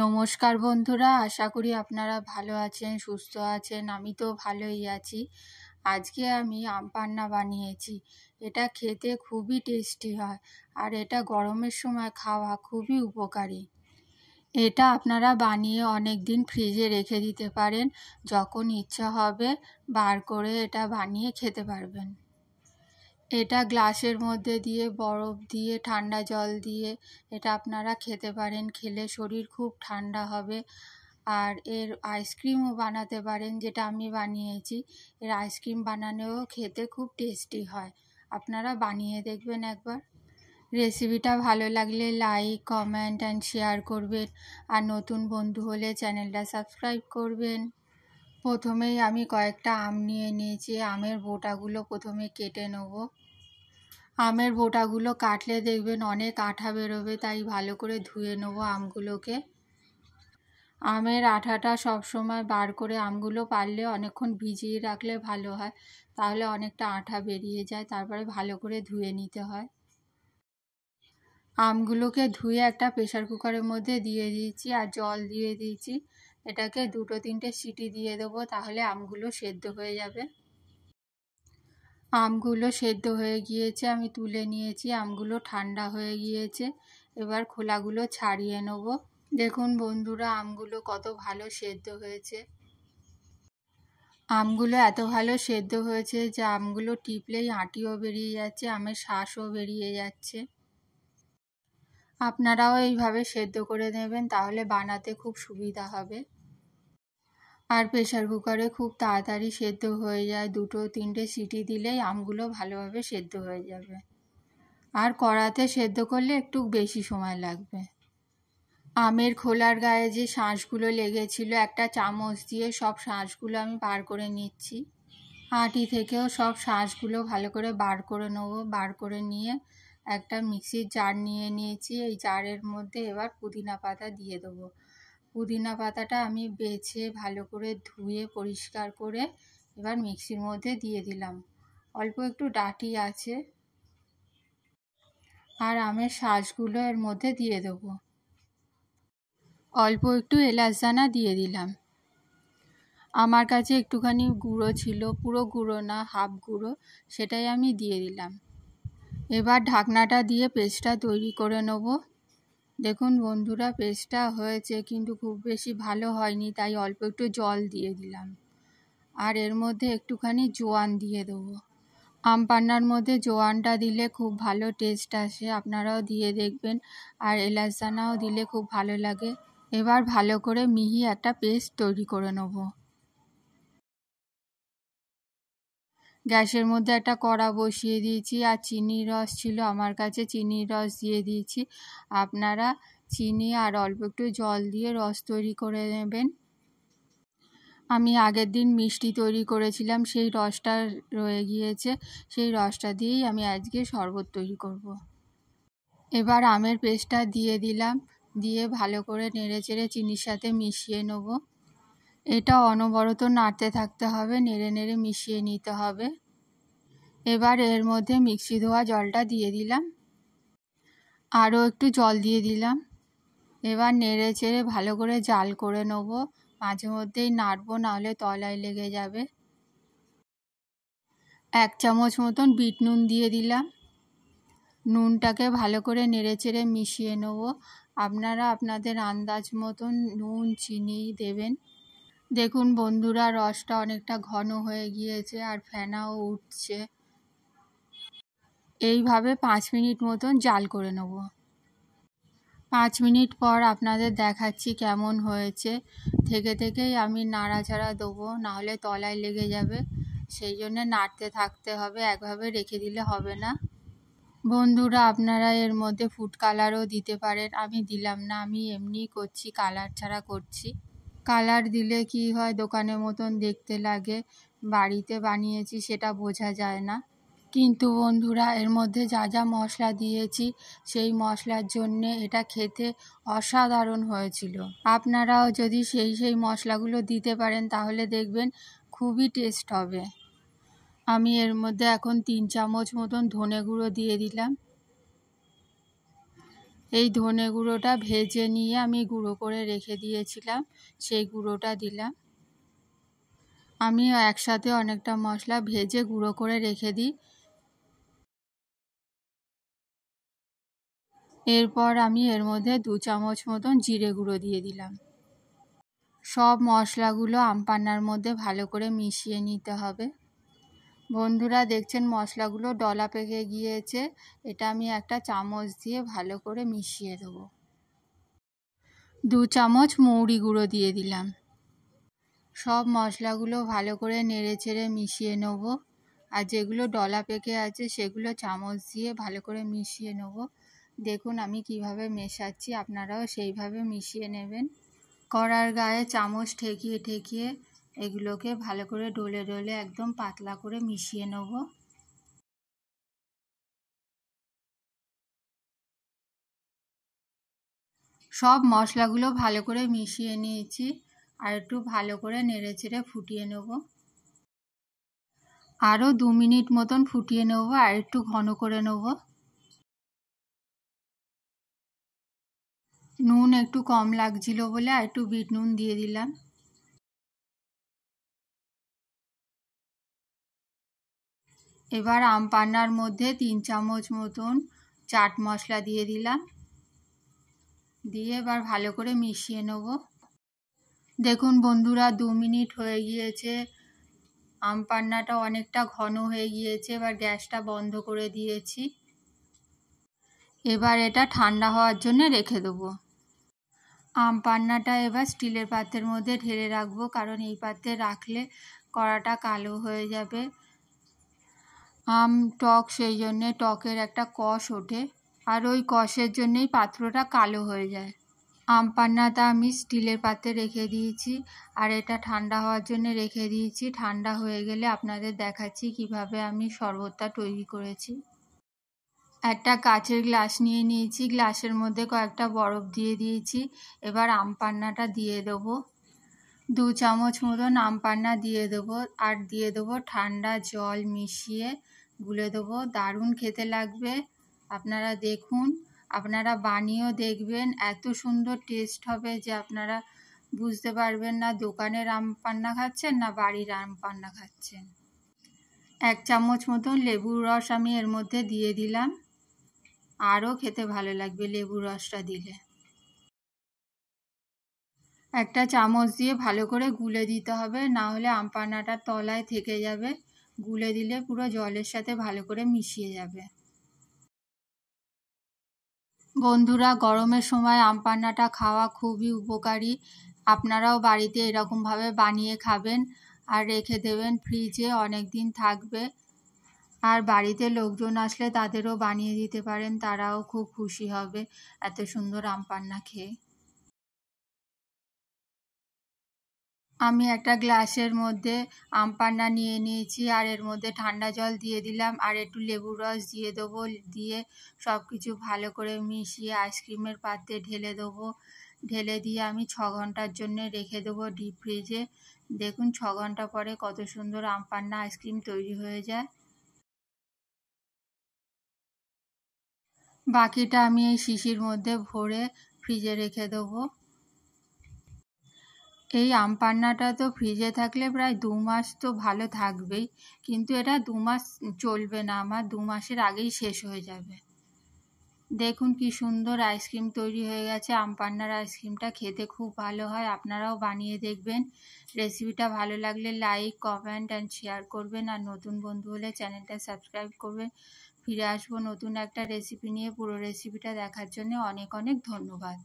নমস্কার বন্ধুরা আশা করি আপনারা ভালো আছেন সুস্থ আছেন আমি তো ভালোই আছি আজকে আমি আম পান্না বানিয়েছি এটা খেতে খুবই টেস্টি হয় আর এটা গরমের সময় খাওয়া খুবই উপকারী এটা আপনারা বানিয়ে অনেক দিন ফ্রিজে রেখে দিতে পারেন যখন ইচ্ছা হবে বার করে এটা বানিয়ে খেতে পারবেন এটা গ্লাসের মধ্যে দিয়ে বরফ দিয়ে ঠান্ডা জল দিয়ে এটা আপনারা খেতে পারেন খেলে শরীর খুব ঠান্ডা হবে আর এর আইসক্রিমও বানাতে পারেন যেটা আমি বানিয়েছি এর আইসক্রিম বানানোও খেতে খুব টেস্টি হয় আপনারা বানিয়ে দেখবেন একবার রেসিপিটা ভালো লাগলে লাইক কমেন্ট অ্যান্ড শেয়ার করবেন আর নতুন বন্ধু হলে চ্যানেলটা সাবস্ক্রাইব করবেন প্রথমেই আমি কয়েকটা আম নিয়ে নিয়েছি আমের বোটাগুলো প্রথমে কেটে নেব আমের বোটাগুলো কাটলে দেখবেন অনেক আঠা বেরোবে তাই ভালো করে ধুয়ে নেব আমগুলোকে আমের আঠাটা সবসময় বার করে আমগুলো পারলে অনেকক্ষণ ভিজিয়ে রাখলে ভালো হয় তাহলে অনেকটা আঠা বেরিয়ে যায় তারপরে ভালো করে ধুয়ে নিতে হয় আমগুলোকে ধুয়ে একটা প্রেশার কুকারের মধ্যে দিয়ে দিয়েছি আর জল দিয়ে দিয়েছি এটাকে দুটো তিনটে সিটি দিয়ে দেবো তাহলে আমগুলো সেদ্ধ হয়ে যাবে আমগুলো সেদ্ধ হয়ে গিয়েছে আমি তুলে নিয়েছি আমগুলো ঠান্ডা হয়ে গিয়েছে এবার খোলাগুলো ছাড়িয়ে নেব দেখুন বন্ধুরা আমগুলো কত ভালো সেদ্ধ হয়েছে আমগুলো এত ভালো সেদ্ধ হয়েছে যে আমগুলো টিপলেই আঁটিও বেরিয়ে যাচ্ছে আমের শ্বাসও বেরিয়ে যাচ্ছে আপনারাও এইভাবে সেদ্ধ করে নেবেন তাহলে বানাতে খুব সুবিধা হবে আর প্রেশার কুকারে খুব তাড়াতাড়ি সেদ্ধ হয়ে যায় দুটো তিনটে সিটি দিলেই আমগুলো ভালোভাবে সেদ্ধ হয়ে যাবে আর কড়াতে সেদ্ধ করলে একটু বেশি সময় লাগবে আমের খোলার গায়ে যে শাঁসগুলো লেগেছিল একটা চামচ দিয়ে সব শাঁসগুলো আমি বার করে নিচ্ছি আটি থেকেও সব শাঁসগুলো ভালো করে বার করে নেবো বার করে নিয়ে একটা মিক্সির জার নিয়ে নিয়েছি এই জারের মধ্যে এবার পুদিনা পাতা দিয়ে দেবো পুদিনা পাতাটা আমি বেছে ভালো করে ধুয়ে পরিষ্কার করে এবার মিক্সির মধ্যে দিয়ে দিলাম অল্প একটু ডাটি আছে আর আমের শাঁসগুলো এর মধ্যে দিয়ে দেবো অল্প একটু এলাচ দানা দিয়ে দিলাম আমার কাছে একটুখানি গুঁড়ো ছিল পুরো গুঁড়ো না হাফ গুঁড়ো সেটাই আমি দিয়ে দিলাম এবার ঢাকনাটা দিয়ে পেস্টটা তৈরি করে নেব দেখুন বন্ধুরা পেস্টটা হয়েছে কিন্তু খুব বেশি ভালো হয়নি তাই অল্প একটু জল দিয়ে দিলাম আর এর মধ্যে একটুখানি জোয়ান দিয়ে দেবো আম পান্নার মধ্যে জোয়ানটা দিলে খুব ভালো টেস্ট আসে আপনারাও দিয়ে দেখবেন আর এলাচদানাও দিলে খুব ভালো লাগে এবার ভালো করে মিহি একটা পেস্ট তৈরি করে নেবো গ্যাসের মধ্যে একটা কড়া বসিয়ে দিয়েছি আর চিনির রস ছিল আমার কাছে চিনির রস দিয়ে দিয়েছি আপনারা চিনি আর অল্প একটু জল দিয়ে রস তৈরি করে নেবেন আমি আগের দিন মিষ্টি তৈরি করেছিলাম সেই রসটা রয়ে গিয়েছে সেই রসটা দিয়েই আমি আজকে শরবত তৈরি করব। এবার আমের পেস্টটা দিয়ে দিলাম দিয়ে ভালো করে নেড়ে চেড়ে চিনির সাথে মিশিয়ে নেবো এটা অনবরত নাড়তে থাকতে হবে নেড়ে নেড়ে মিশিয়ে নিতে হবে এবার এর মধ্যে মিক্সি ধোয়া জলটা দিয়ে দিলাম আরও একটু জল দিয়ে দিলাম এবার নেড়ে চেড়ে ভালো করে জাল করে নেব মাঝে মধ্যেই নাড়বো নাহলে তলায় লেগে যাবে এক চামচ মতন বিট নুন দিয়ে দিলাম নুনটাকে ভালো করে নেড়ে চেড়ে মিশিয়ে নেব আপনারা আপনাদের আন্দাজ মতন নুন চিনি দেবেন দেখুন বন্ধুরা রসটা অনেকটা ঘন হয়ে গিয়েছে আর ফেনাও উঠছে এইভাবে পাঁচ মিনিট মতন জাল করে নেব পাঁচ মিনিট পর আপনাদের দেখাচ্ছি কেমন হয়েছে থেকে থেকেই আমি নাড়াচাড়া দেবো নাহলে তলায় লেগে যাবে সেই জন্য নাড়তে থাকতে হবে একভাবে রেখে দিলে হবে না বন্ধুরা আপনারা এর মধ্যে ফুড কালারও দিতে পারেন আমি দিলাম না আমি এমনি করছি কালার ছাড়া করছি কালার দিলে কি হয় দোকানের মতন দেখতে লাগে বাড়িতে বানিয়েছি সেটা বোঝা যায় না কিন্তু বন্ধুরা এর মধ্যে যা যা মশলা দিয়েছি সেই মশলার জন্যে এটা খেতে অসাধারণ হয়েছিল আপনারাও যদি সেই সেই মশলাগুলো দিতে পারেন তাহলে দেখবেন খুবই টেস্ট হবে আমি এর মধ্যে এখন তিন চামচ মতন ধনে গুঁড়ো দিয়ে দিলাম এই ধনে গুঁড়োটা ভেজে নিয়ে আমি গুঁড়ো করে রেখে দিয়েছিলাম সেই গুঁড়োটা দিলাম আমি একসাথে অনেকটা মশলা ভেজে গুঁড়ো করে রেখে দিই এরপর আমি এর মধ্যে দু চামচ মতন জিরে গুঁড়ো দিয়ে দিলাম সব মশলাগুলো আমপান্নার মধ্যে ভালো করে মিশিয়ে নিতে হবে বন্ধুরা দেখছেন মশলাগুলো ডলা পেকে গিয়েছে এটা আমি একটা চামচ দিয়ে ভালো করে মিশিয়ে দেব দু চামচ মৌরি গুঁড়ো দিয়ে দিলাম সব মশলাগুলো ভালো করে নেড়ে চেড়ে মিশিয়ে নেব আর যেগুলো ডলা পেকে আছে সেগুলো চামচ দিয়ে ভালো করে মিশিয়ে নেব দেখুন আমি কিভাবে মেশাচ্ছি আপনারাও সেইভাবে মিশিয়ে নেবেন কড়ার গায়ে চামচ ঠেকিয়ে ঠেকিয়ে এগুলোকে ভালো করে ডলে ডলে একদম পাতলা করে মিশিয়ে নেব সব মশলাগুলো ভালো করে মিশিয়ে নিয়েছি আর একটু ভালো করে নেড়ে চেড়ে ফুটিয়ে নেব আরও দু মিনিট মতন ফুটিয়ে নেব আর একটু ঘন করে নেব নুন একটু কম লাগছিল বলে আর একটু বিট নুন দিয়ে দিলাম এবার আম পান্নার মধ্যে তিন চামচ মতন চাট মশলা দিয়ে দিলাম দিয়ে এবার ভালো করে মিশিয়ে নেব দেখুন বন্ধুরা দু মিনিট হয়ে গিয়েছে আম পান্নাটা অনেকটা ঘন হয়ে গিয়েছে এবার গ্যাসটা বন্ধ করে দিয়েছি এবার এটা ঠান্ডা হওয়ার জন্য রেখে দেবো আম পান্নাটা এবার স্টিলের পাত্রের মধ্যে ঢেলে রাখবো কারণ এই পাত্রে রাখলে কড়াটা কালো হয়ে যাবে আম টক সেই জন্যে টকের একটা কষ ওঠে আর ওই কষের জন্যেই পাত্রটা কালো হয়ে যায় আম পান্নাটা আমি স্টিলের পাত্রে রেখে দিয়েছি আর এটা ঠান্ডা হওয়ার জন্য রেখে দিয়েছি ঠান্ডা হয়ে গেলে আপনাদের দেখাচ্ছি কিভাবে আমি শরবতটা তৈরি করেছি একটা কাচের গ্লাস নিয়ে নিয়েছি গ্লাসের মধ্যে কয়েকটা বরফ দিয়ে দিয়েছি এবার আম পান্নাটা দিয়ে দেবো দু চামচ মতো পান্না দিয়ে দেবো আর দিয়ে দেবো ঠান্ডা জল মিশিয়ে গুলে দেবো দারুণ খেতে লাগবে আপনারা দেখুন আপনারা বানিয়েও দেখবেন এত সুন্দর টেস্ট হবে যে আপনারা বুঝতে পারবেন না দোকানের পান্না খাচ্ছেন না বাড়ির পান্না খাচ্ছেন এক চামচ মতন লেবুর রস আমি এর মধ্যে দিয়ে দিলাম আরও খেতে ভালো লাগবে লেবুর রসটা দিলে একটা চামচ দিয়ে ভালো করে গুলে দিতে হবে না হলে আমপান্নাটা তলায় থেকে যাবে গুলে দিলে পুরো জলের সাথে ভালো করে মিশিয়ে যাবে বন্ধুরা গরমের সময় আমপান্নাটা খাওয়া খুবই উপকারী আপনারাও বাড়িতে এরকমভাবে বানিয়ে খাবেন আর রেখে দেবেন ফ্রিজে অনেক দিন থাকবে আর বাড়িতে লোকজন আসলে তাদেরও বানিয়ে দিতে পারেন তারাও খুব খুশি হবে এত সুন্দর আমপান্না খেয়ে আমি একটা গ্লাসের মধ্যে আম পান্না নিয়ে নিয়েছি আর এর মধ্যে ঠান্ডা জল দিয়ে দিলাম আর একটু লেবুর রস দিয়ে দেবো দিয়ে সব কিছু ভালো করে মিশিয়ে আইসক্রিমের পাত্রে ঢেলে দেবো ঢেলে দিয়ে আমি ছ ঘন্টার জন্য রেখে দেবো ডিপ ফ্রিজে দেখুন ছ ঘন্টা পরে কত সুন্দর আম পান্না আইসক্রিম তৈরি হয়ে যায় বাকিটা আমি এই শিশির মধ্যে ভরে ফ্রিজে রেখে দেবো এই আম পান্নাটা তো ফ্রিজে থাকলে প্রায় দু মাস তো ভালো থাকবেই কিন্তু এটা দু মাস চলবে না আমার দু মাসের আগেই শেষ হয়ে যাবে দেখুন কি সুন্দর আইসক্রিম তৈরি হয়ে গেছে আম পান্নার আইসক্রিমটা খেতে খুব ভালো হয় আপনারাও বানিয়ে দেখবেন রেসিপিটা ভালো লাগলে লাইক কমেন্ট অ্যান্ড শেয়ার করবেন আর নতুন বন্ধু হলে চ্যানেলটা সাবস্ক্রাইব করবেন ফিরে আসবো নতুন একটা রেসিপি নিয়ে পুরো রেসিপিটা দেখার জন্য অনেক অনেক ধন্যবাদ